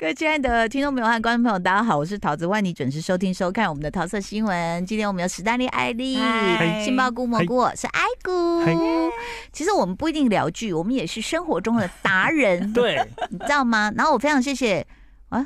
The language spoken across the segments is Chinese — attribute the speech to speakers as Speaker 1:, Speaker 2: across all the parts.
Speaker 1: 各位亲爱的听众朋友和观众朋友，大家好，我是桃子。欢迎你准时收听收看我们的桃色新闻。今天我们有史丹利、艾丽、杏鲍菇、蘑菇我是艾菇。其实我们不一定聊剧，我们也是生活中的达人，对，你知道吗？然后我非常谢谢啊，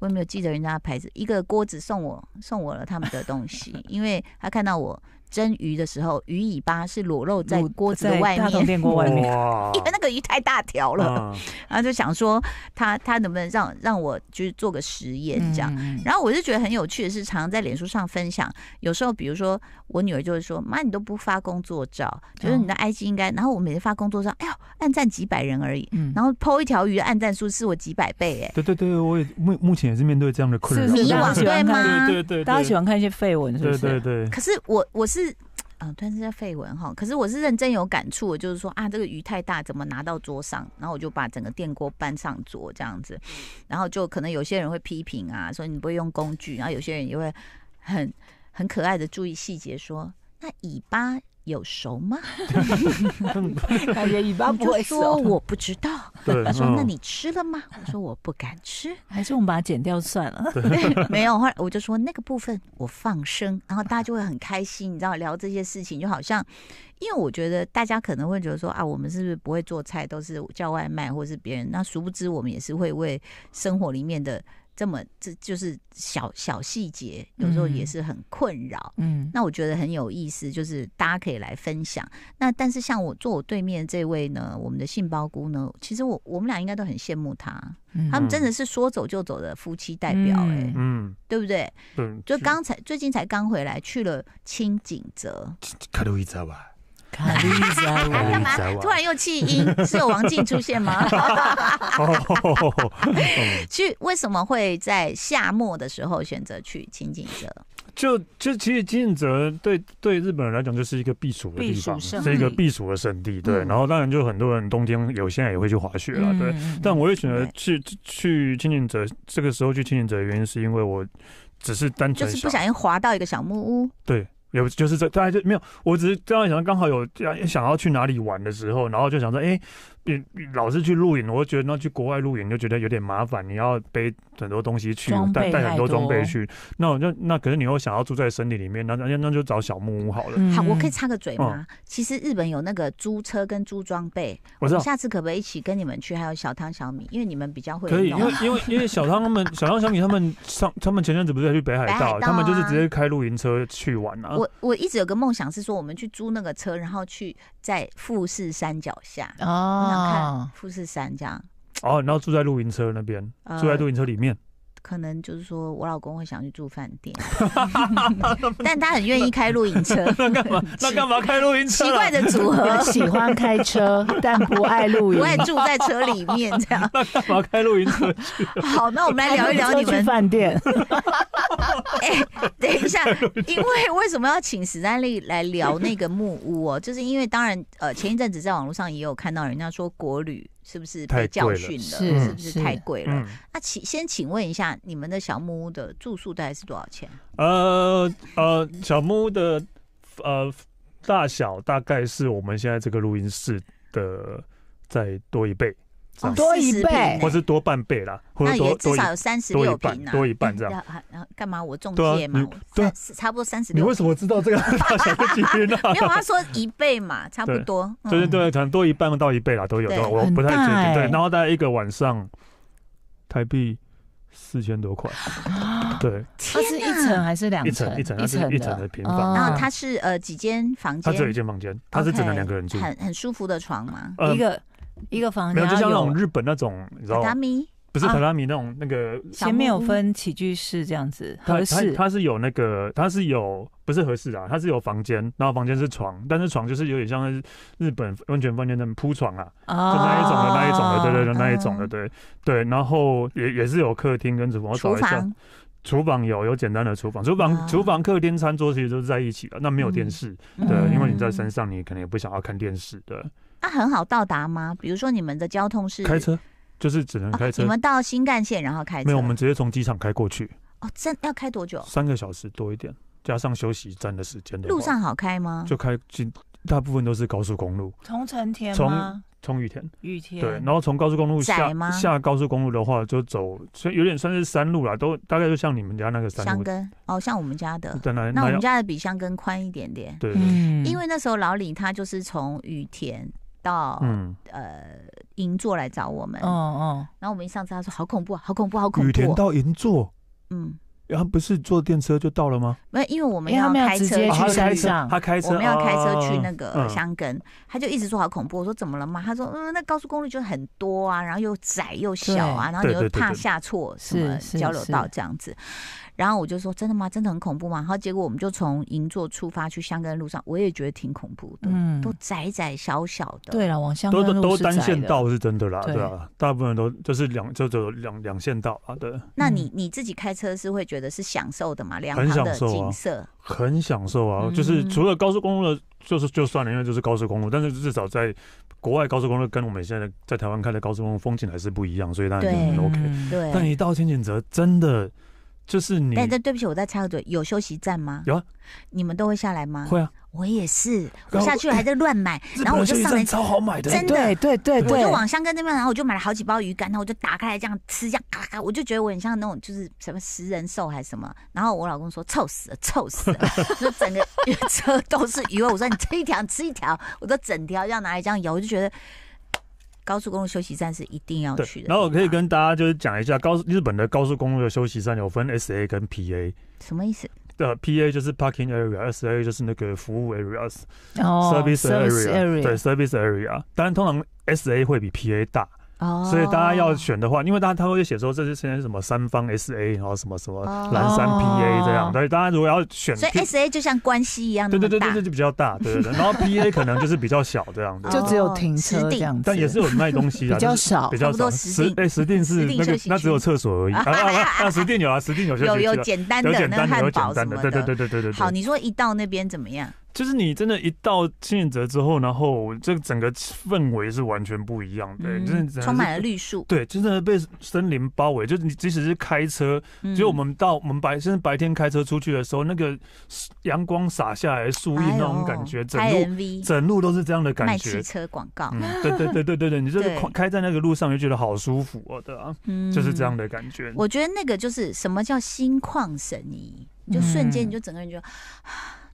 Speaker 1: 我也没有记得人家的牌子，一个锅子送我送我了他们的东西，因为他看到我。蒸鱼的时候，鱼尾巴是裸露在锅子外面，外面，因为那个鱼太大条了。然后就想说，他他能不能让让我就是做个实验这样？然后我就觉得很有趣的是，常常在脸书上分享。有时候比如说，我女儿就会说：“妈，你都不发工作照，就是你的 IG 应该。”然后我每天发工作照，哎呦，按赞几百人而已。然后剖一条鱼，按赞数是我几百倍。哎，
Speaker 2: 对对对，我也目目前也是面对这样的困扰。迷惘对吗？对对对，大家喜欢看一些绯闻，是不是？对对对。可是
Speaker 1: 我我是。是，嗯，突然之间绯闻哈，可是我是认真有感触就是说啊，这个鱼太大，怎么拿到桌上？然后我就把整个电锅搬上桌这样子，然后就可能有些人会批评啊，说你不会用工具，然后有些人也会很很可爱的注意细节，说那尾巴。有熟吗？他家一般不会说我不知道。他说：“那你吃了吗？”我说：“我不敢吃，还是我们把它剪掉算了。”没有。后来我就说那个部分我放生，然后大家就会很开心，你知道，聊这些事情就好像，因为我觉得大家可能会觉得说啊，我们是不是不会做菜，都是叫外卖或是别人？那殊不知我们也是会为生活里面的。这么这就是小小细节，有时候也是很困扰。嗯，那我觉得很有意思，就是大家可以来分享。那但是像我坐我对面这位呢，我们的杏鲍菇呢，其实我我们俩应该都很羡慕他，他们真的是说走就走的夫妻代表。哎，嗯，对不对？嗯，就刚才最近才刚回来，去了清景泽。
Speaker 2: 干嘛？突然又弃音，是有王静出现吗？
Speaker 1: 去为什么会在夏末的时候选择去清静泽？
Speaker 2: 就就其实清静泽对对日本人来讲就是一个避暑的地方，是一个避暑的圣地。对，然后当然就很多人冬天有现在也会去滑雪了，对。但我会选择去去清静泽，这个时候去清静泽的原因是因为我只是单纯就是不小
Speaker 1: 心滑到一个小木屋。
Speaker 2: 对。有就是这，大家就没有，我只是这样想，刚好有想要去哪里玩的时候，然后就想说，哎。你老是去露营，我觉得那去国外露营就觉得有点麻烦，你要背很多东西去，带带很多装备去。那我就那，可是你又想要住在森林里面，那那那就找小木屋好了。好，我可以插个嘴吗？
Speaker 1: 其实日本有那个租车跟租装备，我知道。下次可不可以一起跟你们去？还有小汤小米，因为你们比较会。可以，因为因为
Speaker 2: 因为小汤他们、小汤小米他们上他们前阵子不是要去北海道，他们就是直接开露营车去玩啊。我
Speaker 1: 我一直有个梦想是说，我们去租那个车，然后去在富士山脚下哦。看富士山这样，
Speaker 2: 哦，然后住在露营车那边，住在露营车里面，
Speaker 1: 可能就是说我老公会想去住饭店，但他很愿意开露营车。那干嘛？那干嘛开露营车？奇怪的组合，喜欢开车 但不爱露营，不爱住在车里面这样。那干嘛开露营车？好，那我们来聊一聊你们饭店。哎，等一下，因为为什么要请史丹利来聊那个木屋哦？就是因为，当然，呃，前一阵子在网络上也有看到人家说国旅是不是太训了？是是不是太贵了？那请先请问一下，你们的小木屋的住宿大概是多少钱？
Speaker 2: 呃呃，小木屋的呃大小大概是我们现在这个录音室的再多一倍。多一倍，或是多半倍啦，或者多至少有三十六平啊、多一半这样。
Speaker 1: 干嘛我中介嘛？对，差不多三十。你为
Speaker 2: 什么知道这个 大小几情呢？因 为我说
Speaker 1: 一倍嘛，差不多。对对对，
Speaker 2: 可能多一半到一倍啦，都有。我不太确定。对，然后大概一个晚上，台币四千多块。对，
Speaker 1: 它是一层还是两层？一层一层一层的平方。然后它是呃几间房间？它只有一间房间，它是只能两个人住，很很舒服的床嘛，一个。一个房间，没有，就像那种
Speaker 2: 日本那种榻榻米，不是榻榻米那种那个，前面有分
Speaker 1: 起居室这样子，合适，它
Speaker 2: 是有那个，它是有，不是合适啊，它是有房间，然后房间是床，但是床就是有点像日本温泉饭店那种铺床啊，就那一种的那一种的，对对对，那一种的，对对，然后也也是有客厅跟厨房，厨房。厨房有有简单的厨房，厨房厨房、客厅、餐桌其实都是在一起的。那没有电视，对，因为你在山上，你可能也不想要看电视，对。
Speaker 1: 那很好到达吗？比如说你们的交通是开
Speaker 2: 车，就是只能开车。你们
Speaker 1: 到新干线然后开？没有，我们
Speaker 2: 直接从机场开过去。
Speaker 1: 哦，真要开多久？
Speaker 2: 三个小时多一点，加上休息站的时间。路上好
Speaker 1: 开吗？就
Speaker 2: 开，大部分都是高速公路。
Speaker 1: 从成田吗？
Speaker 2: 从玉田，玉田，对，然后从高速公路下下高速公路的话，就走，所以有点算是山路啦，都大概就像你们家那个山路。香
Speaker 1: 根哦，像我们家的。那那我们家的比香根宽一点点。对，因为那时候老李他就是从玉田到嗯、呃银座来找我们，嗯嗯，然后我们一上车他说好恐怖，好恐怖，好恐怖。玉田到银座，嗯。
Speaker 2: 然后不是坐电车就到了吗？
Speaker 1: 没有，因为我们要开车去山上，他开车，我们要开车去那个香根，他就一直说好恐怖。我说怎么了嘛？他说嗯，那高速公路就很多啊，然后又窄又小啊，然后你又怕下错什么交流道这样子。然后我就说：“真的吗？真的很恐怖吗？”然后结果我们就从银座出发去香根路上，我也觉得挺恐怖的。嗯，都窄窄小小的。对了，往香根路是单线道，是真的啦。对啊，
Speaker 2: 大部分都就是两就走两两线道啊。对。那你
Speaker 1: 你自己开车是会觉得是享受的吗？两旁的景色
Speaker 2: 很享受啊，就是除了高速公路的就是就算了，因为就是高速公路。但是至少在国外高速公路跟我们现在在台湾开的高速公路风景还是不一样，所以当然就 OK。对。但一到天井泽，真的。就是你，但但
Speaker 1: 对不起，我在插个嘴，有休息站吗？有啊，你们都会下来吗？会啊，我也是，我下去还在乱买，然后我就上来超好买的，真的，对对对，我就往香港那边，然后我就买了好几包鱼干，然后我就打开来这样吃，这样，我就觉得我很像那种就是什么食人兽还是什么，然后我老公说臭死了，臭死了，说整个 车都是鱼味，我说你吃一条吃一条，我说整条要拿来这样咬，我就觉得。高速公路休息站是一定要去的。
Speaker 2: 然后我可以跟大家就是讲一下高日本的高速公路的休息站有分 S A 跟 P A，什么意思？对，P A 就是 parking area，S A 就是那个服务 areas，哦，service area，对，service area。当然，通常 S A 会比 P A 大。哦，所以大家要选的话，因为大家他会写说这是现在是什么三方 S A，然后什么什么蓝山 P A 这样。对，大家如果要选，所以
Speaker 1: S A 就像关系一样的，对对对，
Speaker 2: 就比较大，对对。然后 P A 可能就是比较小这样的，就只有停车这样，但也是有卖东西比较少，比较少。十哎，十店是那个那只有厕所而已啊啊啊！那十店有啊，十店有有有简单的有简单的，有简单的。对对对对对对。好，你
Speaker 1: 说一到那边怎么样？
Speaker 2: 就是你真的一到清云泽之后，然后这个整个氛围是完全不一样的，充满了绿树，对，真的被森林包围，就是你即使是开车，只有我们到我们白，甚至白天开车出去的时候，那个阳光洒下来，树荫那种感觉，整路整路都是这样的感觉。卖汽车
Speaker 1: 广告，对对对
Speaker 2: 对对对，你就是开在那个路上，就觉得好舒服哦，对啊，就是这样的感觉。我觉
Speaker 1: 得那个就是什么叫心旷神怡，就瞬间你就整个人就。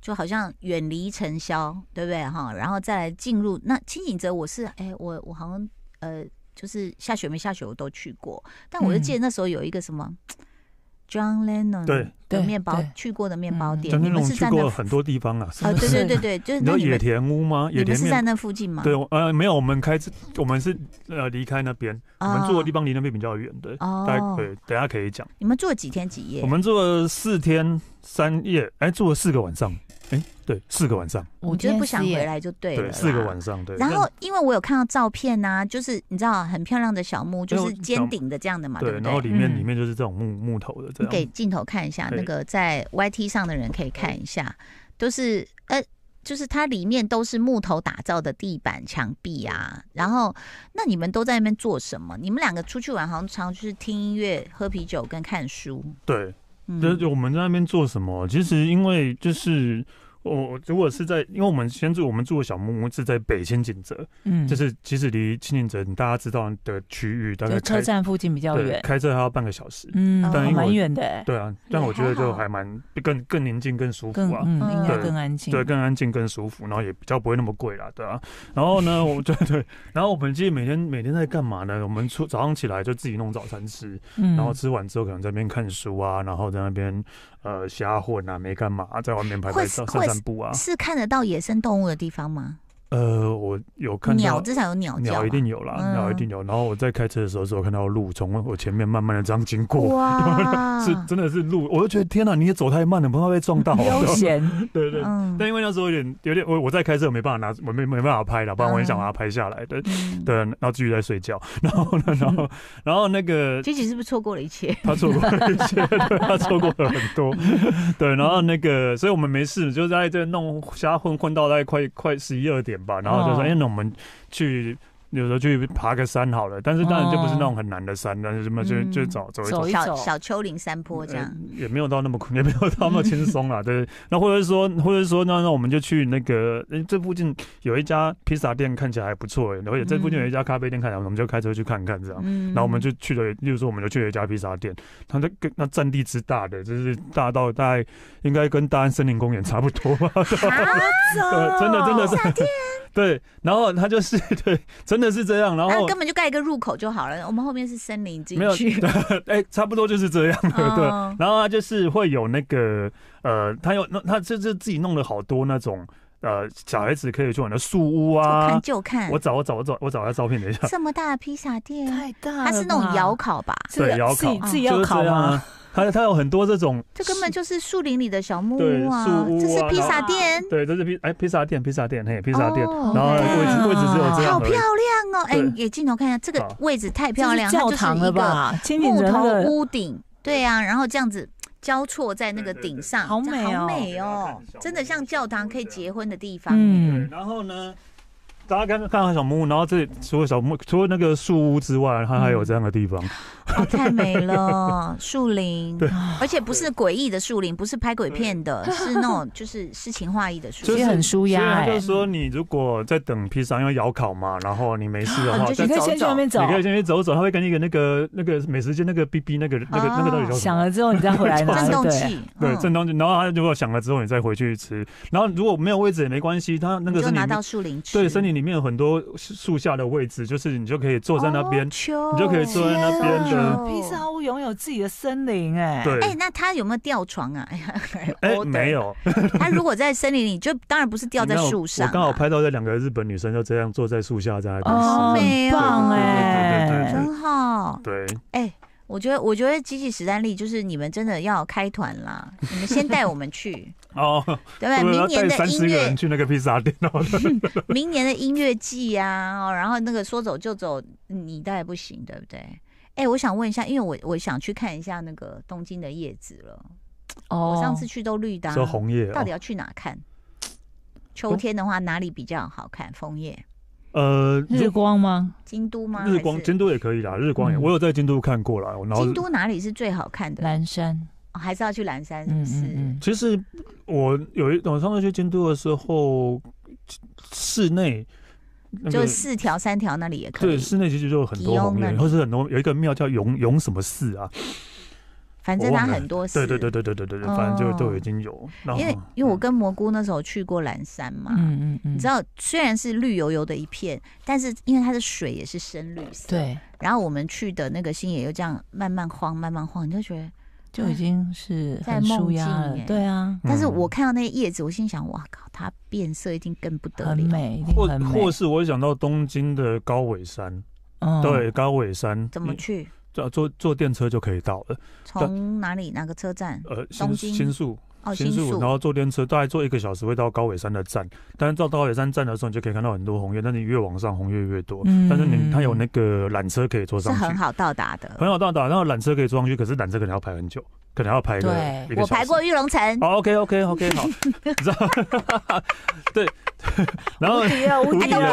Speaker 1: 就好像远离尘嚣，对不对哈？然后再来进入那清醒者，我是哎，我我好像呃，就是下雪没下雪我都去过，但我就记得那时候有一个什么 John Lennon 的面包去过的面包店。你们是去过很多地方啊？啊，对对对对，就是野田屋吗？你们是在那附近吗？对，
Speaker 2: 呃，没有，我们开始，我们是呃离开那边，我们住的地方离那边比较远，对哦，对，等下可以讲。
Speaker 1: 你们住了几天几夜？我们
Speaker 2: 住了四天三夜，哎，住了四个晚上。哎，对，四个晚上，
Speaker 1: 我觉得不想回来就对了。对，四个
Speaker 2: 晚上，对。然后，
Speaker 1: 因为我有看到照片呐，就是你知道，很漂亮的小木，就是尖顶的这样的嘛，对然后里面，里
Speaker 2: 面就是这种木木头的这样。给镜
Speaker 1: 头看一下，那个在 YT 上的人可以看一下，都是呃，就是它里面都是木头打造的地板、墙壁啊。然后，那你们都在那边做什么？你们两个出去玩好像常就是听音乐、喝啤酒跟看书。
Speaker 2: 对。那我们在那边做什么？其实因为就是。我如果是在，因为我们先住，我们住的小木屋是在北千景泽，嗯，就是其实离千景泽，你大家知道的区域，大概车站附近比较远，开车还要半个小时，嗯，蛮远的，对啊，但我觉得就还蛮更更宁静、更舒服，啊，啊，应该更安静，对，更安静、更舒服，然后也比较不会那么贵啦，对啊，然后呢，我对 对，然后我们其实每天每天在干嘛呢？我们出早上起来就自己弄早餐吃，嗯，然后吃完之后可能在那边看书啊，然后在那边。呃，瞎混啊，没干嘛，在外面拍拍散散步啊，是
Speaker 1: 看得到野生动物的地方吗？
Speaker 2: 呃，我有看到鸟，至少有鸟叫，一定有啦，鸟一定有。然后我在开车的时候，时候看到路从我前面慢慢的这样经过，是真的是路，我就觉得天哪，你也走太慢了，不怕被撞到？悠闲，对对。但因为那时候有点有点，我我在开车我没办法拿，我没没办法拍了，不然我也想把它拍下来的，对，然后继续在睡觉。然后呢，然后然后那个琪琪是
Speaker 1: 不是错过了一切？他错过了一切，他错过了很
Speaker 2: 多。对，然后那个，所以我们没事，就在这弄瞎混混到大概快快十一二点。吧，然后就说，哎，那我们去。有时候去爬个山好了，但是当然就不是那种很难的山，但是什么就就走走一走，小小
Speaker 1: 丘陵山坡这样，
Speaker 2: 也没有到那么苦，也没有到那么轻松啦。对，那或者说或者说那那我们就去那个，这附近有一家披萨店看起来还不错，然后也这附近有一家咖啡店看起来，我们就开车去看看这样。然后我们就去了，例如说我们就去了一家披萨店，它那跟那占地之大的就是大到大概应该跟大安森林公园差不多吧？真的 真的是。对，然后他就是 对，真的是这样。然后他根
Speaker 1: 本就盖一个入口就好了，我们后面是森林进去。
Speaker 2: 哎，差不多就是这样。对，然后他就是会有那个呃，他有那他就是自己弄了好多那种呃，小孩子可以玩的树屋啊。看就看。我找我找我找我找他下照片，等一下。这
Speaker 1: 么大的披萨店，太大了。它是那种窑烤吧？对，窑烤。自己要烤吗？
Speaker 2: 它它有很多这种，
Speaker 1: 这根本就是树林里的小木屋啊，这是披萨店，
Speaker 2: 对，这是披哎披萨店披萨店嘿披萨店，然后位置位置只有这样好漂亮
Speaker 1: 哦！哎，给镜头看一下，这个位置太漂亮，教堂了吧？木头屋顶，对啊，然后这样子交错在那个顶上，好美好美哦，真的像教堂可以结婚的地方。嗯，然后呢？
Speaker 2: 大家看看到小木，屋，然后这里除了小木，除了那个树屋之外，它还有这样的地方。
Speaker 1: 哦，太美了，树林。对，而且不是诡异的树林，不是拍鬼片的，是那种就是诗情画意的树林，很舒压。现就是
Speaker 2: 说，你如果在等披萨要窑烤嘛，然后你没事啊，你可以先去外面走你可以先去走走，他会给你一个那个那个美食街那个哔哔那个那个那个东西。响了之后你再回来呢，对，对，震动器，然后他如果响了之后你再回去吃，然后如果没有位置也没关系，他那个就拿到树林去。对，森林里。里面有很多树下的位置，就是你就可以坐在那边，你就可以坐在那边的。
Speaker 1: 披萨屋拥有自己的森林，哎，对。哎，那他有没有吊床啊？
Speaker 2: 哎，没有。
Speaker 1: 他如果在森林里，就当然不是吊在树上。我刚
Speaker 2: 好拍到这两个日本女生，就这样坐在树下在。哦，没有，哎，很好，对。
Speaker 1: 哎。我觉得，我觉得机器实战力就是你们真的要开团啦！你们先带我们去
Speaker 2: 哦，对不对？明年的音乐，去那个披萨店
Speaker 1: 明年的音乐季啊，然后那个说走就走，你带不行，对不对？哎，我想问一下，因为我我想去看一下那个东京的叶子了。哦，我上次去都绿的。说红叶，到底要去哪看？秋天的话，哪里比较好看枫叶？
Speaker 2: 呃，日光吗？
Speaker 1: 京都吗？日光、京
Speaker 2: 都也可以啦。日光我有在京都看过啦。京都
Speaker 1: 哪里是最好看的？蓝山，还是要去蓝山寺？
Speaker 2: 其实我有一我上次去京都的时候，室内就四
Speaker 1: 条、三条那里也可以。对，
Speaker 2: 室内其实就有很多红叶，或是很多有一个庙叫永永什么寺啊。
Speaker 1: 反正他很多，对对
Speaker 2: 对对对对对对，反正就都已经有。因为
Speaker 1: 因为我跟蘑菇那时候去过蓝山嘛，嗯嗯嗯，你知道虽然是绿油油的一片，但是因为它的水也是深绿色，对。然后我们去的那个星野又这样慢慢晃慢慢晃，你就觉得就已经是在梦境了，对啊。但是我看到那些叶子，我心想哇靠，它变色一定更不得了。美，或或
Speaker 2: 是我想到东京的高尾山，对，高尾山怎么去？坐坐坐电车就可以到，了。从
Speaker 1: 哪里哪个车站？呃，新新宿，
Speaker 2: 新宿，然后坐电车大概坐一个小时会到高尾山的站。但是到高尾山站的时候，你就可以看到很多红叶，但你越往上红叶越多。但是你它有那个缆车可以坐上去，是很好
Speaker 1: 到达的，
Speaker 2: 很好到达。然后缆车可以坐上去，可是缆车可能要排很久。可能要排队。对，我排过
Speaker 1: 玉龙城。o k o k o k 好。你 知道？对，
Speaker 2: 无敌了，无敌了，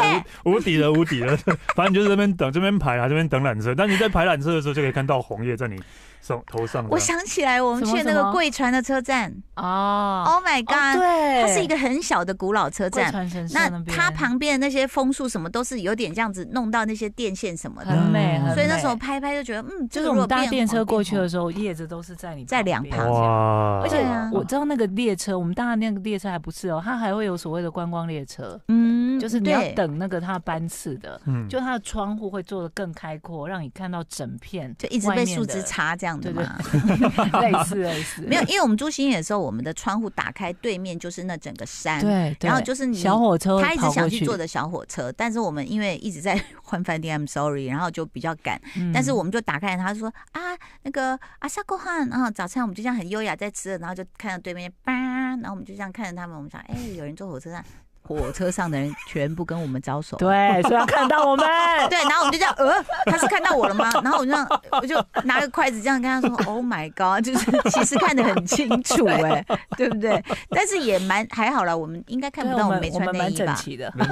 Speaker 2: 无敌了，无敌了。反正就是这边等，这边排啊，这边等缆车。但你在排缆车的时候，就可以看到红叶在你。上头上我想
Speaker 1: 起来，我们去那个贵船的车站哦 o h my god，对，它是一个很小的古老车站。神那那它旁边的那些枫树什么都是有点这样子弄到那些电线什么的，很美。所以那时候拍拍就觉得，嗯，就我们搭电车过去的时候，叶子都是在你，在两旁。
Speaker 2: 哇，而且我
Speaker 1: 知道那个列车，我们搭那个列车还不是哦，它还会有所谓的观光列车，嗯，就是你要等那个它的班次的，嗯，就它的窗户会做的更开阔，让你看到整片，就一直被树枝插这样。这样子嘛，类似类似。没有，因为我们住新野的时候，我们的窗户打开，对面就是那整个山。对，然后就是小火车，他一直想去坐的小火车，但是我们因为一直在换饭店，I'm sorry，然后就比较赶。但是我们就打开，他说啊，那个阿萨过汉啊，早餐我们就这样很优雅在吃然后就看到对面吧，然后我们就这样看着他们，我们想，哎，有人坐火车站。火车上的人全部跟我们招手，对，说要看到我们，对，然后我们就这样，呃，他是看到我了吗？然后我就我就拿个筷子这样跟他说，Oh my god，就是其实看得很清楚，哎，对不对？但是也蛮还好了，我们应该看不到，我没穿内衣吧？的。但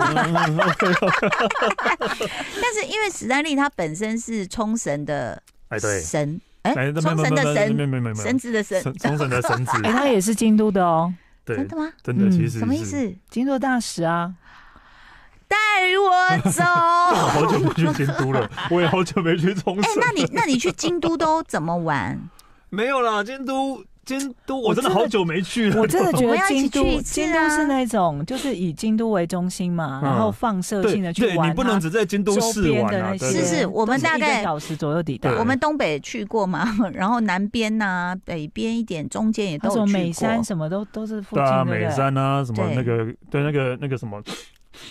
Speaker 1: 是因为史丹利他本身是冲绳的，神，哎，冲绳的神，神子的神，冲绳的神子，哎，他也是京都的哦。
Speaker 2: 真的吗？真的，其实什么意思？
Speaker 1: 金座大使啊，带我走！好久不去京都了，我也好久没去冲绳。哎，那你那你去京都都怎么玩？
Speaker 2: 没有啦，京都。京都我真的好久没去了，我真的觉得京都，京都是
Speaker 1: 那种就是以京都为中心嘛，然后放射性的去玩，你不能只在京都市玩是是，我们大概小时左右抵达，我们东北去过嘛，然后南边呐，北边一点，中间也都去美山什么都都是附近，对美山啊，什么那
Speaker 2: 个对那个那个什么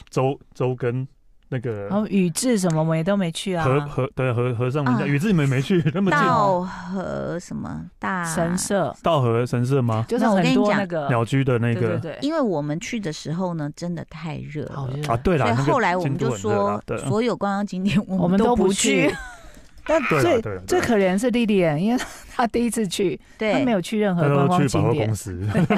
Speaker 2: 周周根。那个，然后
Speaker 1: 宇治什么我们也都没去啊。和
Speaker 2: 和对和和名下，宇治你们没去，
Speaker 1: 那么近。道和什么大神社？
Speaker 2: 道和神社吗？就是我跟你讲那个鸟居的那个。对对
Speaker 1: 因为我们去的时候呢，真的太热了啊，对了，所以后来我们就说，所有观光景点我们都不去。但最最可怜是莉丽，因为她第一次去，她没有去任何观光景点，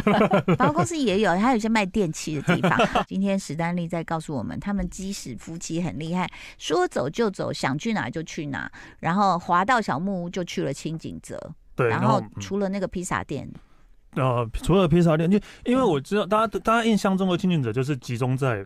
Speaker 1: 观光 公司也有，还有一些卖电器的地方。今天史丹利在告诉我们，他们即使夫妻很厉害，说走就走，想去哪就去哪，然后滑到小木屋就去了清景泽。对，然后除了那个披萨店，
Speaker 2: 呃，除了披萨店，就因为我知道大家大家印象中的清景泽就是集中在。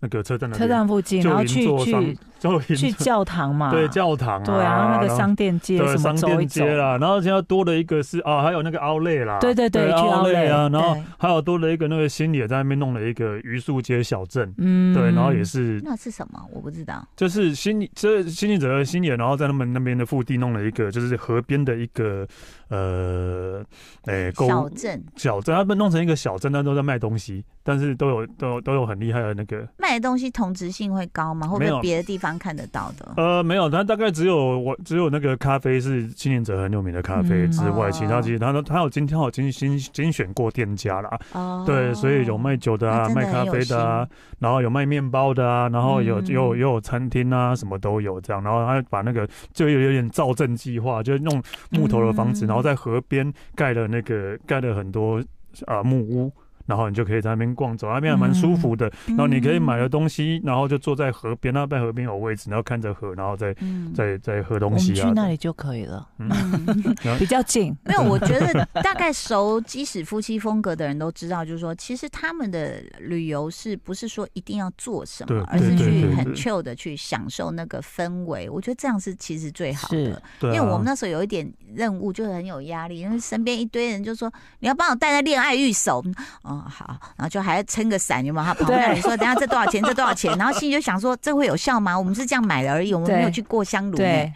Speaker 2: 那个车站的车站附近，然后去去
Speaker 1: 去教堂嘛？对，教堂。对，然后那个商店街什么走店街啦。
Speaker 2: 然后现在多了一个是啊，还有那个奥莱啦。对对对，奥莱啊。然后还有多了一个那个新野在那边弄了一个榆树街小镇。嗯，对，然后也是。
Speaker 1: 那是什么？我不知道。
Speaker 2: 就是新这新野者新野，然后在他们那边的腹地弄了一个，就是河边的一个呃，哎，小镇。小镇他们弄成一个小镇，但都在卖东西，但是都有都都有很厉害的那个。
Speaker 1: 买的东西同质性会高吗？或者别的地方看得到的？
Speaker 2: 呃，没有，它大概只有我只有那个咖啡是青年者很有名的咖啡之外，其他其实他都他有今天我精精精选过店家啦。哦，对，所以有卖酒的啊，卖咖啡的啊，然后有卖面包的啊，然后有有也有餐厅啊，什么都有这样，然后他把那个就有有点造镇计划，就是用木头的房子，然后在河边盖了那个盖了很多啊木屋。然后你就可以在那边逛走，那边还蛮舒服的。然后你可以买了东西，然后就坐在河边，那边河边有位置，然后看着河，然后再再再喝东西。啊。去那
Speaker 1: 里就可以了，比较近。没有，我觉得大概熟，即使夫妻风格的人都知道，就是说，其实他们的旅游是不是说一定要做什么，而是去很 chill 的去享受那个氛围。我觉得这样是其实最好的，因为我们那时候有一点任务，就很有压力，因为身边一堆人就说你要帮我带在恋爱玉手，哦，好，然后就还要撑个伞，有没有？他朋友你说，等下这多少钱？这多少钱？然后心里就想说，这会有效吗？我们是这样买的而已，我们没有去过香炉。对，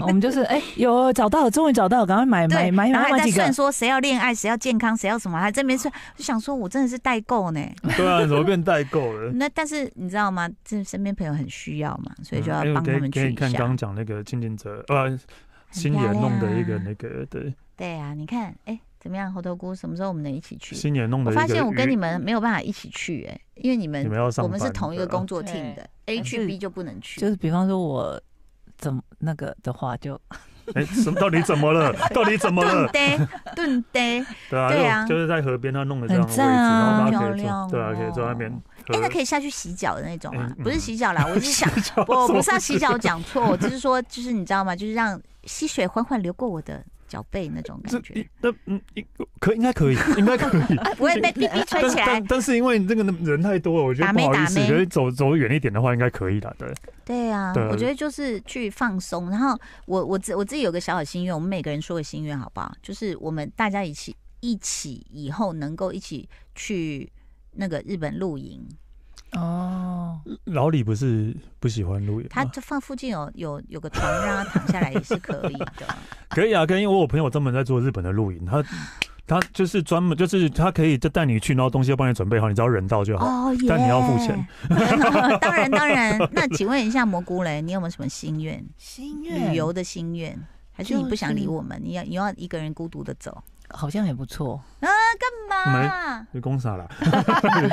Speaker 1: 我们就是哎，有找到了，终于找到了，赶快买买买买几个。然后还算说谁要恋爱，谁要健康，谁要什么？还真没算，就想说我真的是代购呢。对啊，
Speaker 2: 怎么变代购了？那
Speaker 1: 但是你知道吗？这身边朋友很需要嘛，所以就要帮他们去一下。可看刚刚
Speaker 2: 讲那个亲静者呃，新研弄的一个那个，对
Speaker 1: 对啊，你看哎。怎么样猴头菇？什么时候我们能一起去？新年弄的。我发现我跟你们没有办法一起去哎，因为你们你们要上我们是同一个工作厅的，A 去 B 就不能去。就是比方说我怎么那个的话就 哎什么到底怎么了？到底怎么了？炖得炖得对啊对啊，就是在河边
Speaker 2: 他弄的这样的位置，然后大可以对啊，可以坐那边。哎，那可以
Speaker 1: 下去洗脚的那种啊。不是洗脚啦，我是想我不是要洗脚，讲错，我只是说就是你知道吗？就是让溪水缓缓流过我的。脚背那种感觉，那
Speaker 2: 嗯，一可应该可以，应该可以，
Speaker 1: 不会被 逼逼吹起来。但
Speaker 2: 但是因为这个人太多了，我觉得不好意思。可以走走远一点的话，应该可以的，对。
Speaker 1: 对啊，我觉得就是去放松。然后我我自我自己有个小小心愿，我们每个人说个心愿好不好？就是我们大家一起一起以后能够一起去那个日本露营。哦，
Speaker 2: 老李不是不喜欢露营，他
Speaker 1: 就放附近有有有个床让他躺下来也是可以的。
Speaker 2: 可以啊，跟因为我朋友专门在做日本的露营，他他就是专门就是他可以就带你去，然后东西要帮你准备好，你只要人到就好，但你要付钱。
Speaker 1: 当然当然，那请问一下蘑菇雷，你有没有什么心愿？心愿旅游的心愿，还是你不想理我们？你要你要一个人孤独的走？好像也不错啊！干
Speaker 2: 嘛？你公傻了？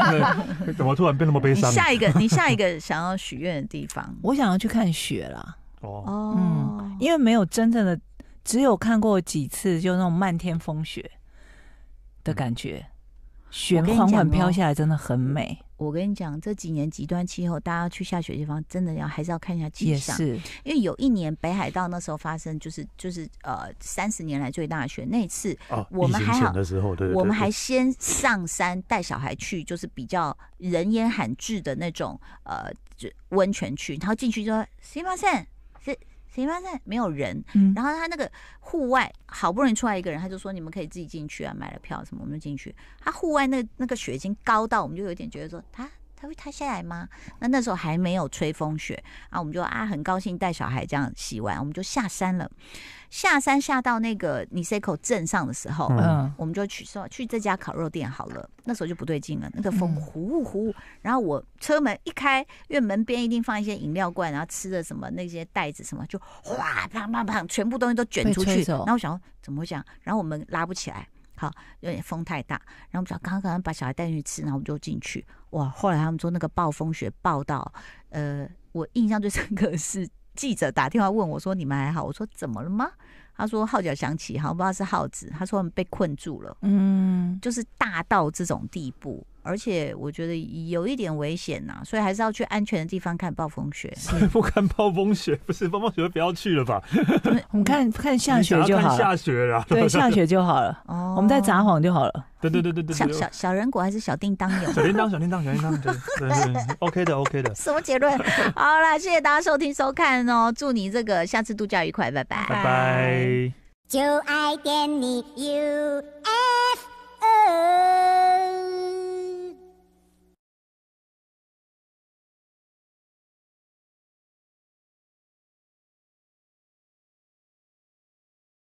Speaker 2: 怎么突然变那么悲伤下一个，
Speaker 1: 你下一个想要许愿的地方，我想要去看雪了。哦，嗯，因为没有真正的，只有看过几次，就那种漫天风雪的感觉，雪缓缓飘下来，真的很美。我跟你讲，这几年极端气候，大家去下雪地方，真的要还是要看一下气象，因为有一年北海道那时候发生，就是就是呃三十年来最大的雪，那次我们还好的时候，我们还先上山带小孩去，就是比较人烟罕至的那种呃温泉区，然后进去就说，西门山。停车场没有人，然后他那个户外好不容易出来一个人，他就说：“你们可以自己进去啊，买了票什么我们就进去。”他户外那那个雪经高到，我们就有点觉得说他。他会塌下来吗？那那时候还没有吹风雪啊，我们就啊很高兴带小孩这样洗完，我们就下山了。下山下到那个 Niseko 镇上的时候，嗯，我们就去说去这家烤肉店好了。那时候就不对劲了，那个风呼呼，然后我车门一开，因为门边一定放一些饮料罐，然后吃的什么那些袋子什么，就哗啪啪啪，全部东西都卷出去。然后我想怎么会这样？然后我们拉不起来。好，有点风太大，然后我们想刚刚刚把小孩带进去吃，然后我们就进去。哇，后来他们说那个暴风雪暴到，呃，我印象最深刻是记者打电话问我说你们还好？我说怎么了吗？他说号角响起，好不知道是号子，他说我们被困住了，嗯，就是大到这种地步。而且我觉得有一点危险呐，所以还是要去安全的地方看暴风雪。不
Speaker 2: 看暴风雪，不是暴风雪就不要去了吧？
Speaker 1: 我们看看下雪就好。下雪了，对，下雪就好了。哦，我们再撒谎就好了。对对对对对。小小小人国还是小叮当有？小叮当，
Speaker 2: 小叮当，小叮当。OK 的，OK 的。什
Speaker 1: 么结论？好了，谢谢大家收听收看哦，祝你这个下次度假愉快，拜拜。拜拜。就爱点你 UFO。